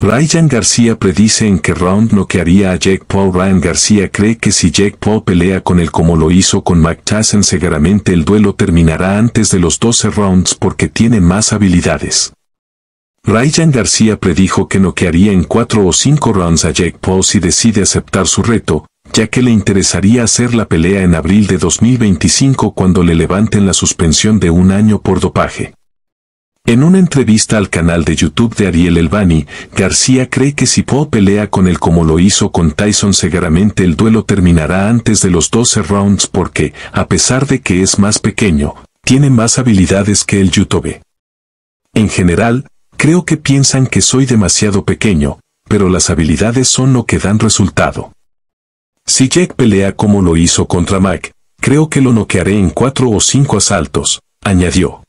Ryan García predice en qué Round noquearía a Jack Paul. Ryan García cree que si Jack Paul pelea con él como lo hizo con Chasen seguramente el duelo terminará antes de los 12 rounds porque tiene más habilidades. Ryan García predijo que noquearía en 4 o 5 rounds a Jack Paul si decide aceptar su reto, ya que le interesaría hacer la pelea en abril de 2025 cuando le levanten la suspensión de un año por dopaje. En una entrevista al canal de YouTube de Ariel Elbani, García cree que si Poe pelea con él como lo hizo con Tyson seguramente el duelo terminará antes de los 12 rounds porque, a pesar de que es más pequeño, tiene más habilidades que el YouTube. En general, creo que piensan que soy demasiado pequeño, pero las habilidades son lo que dan resultado. Si Jack pelea como lo hizo contra Mac, creo que lo noquearé en cuatro o cinco asaltos, añadió.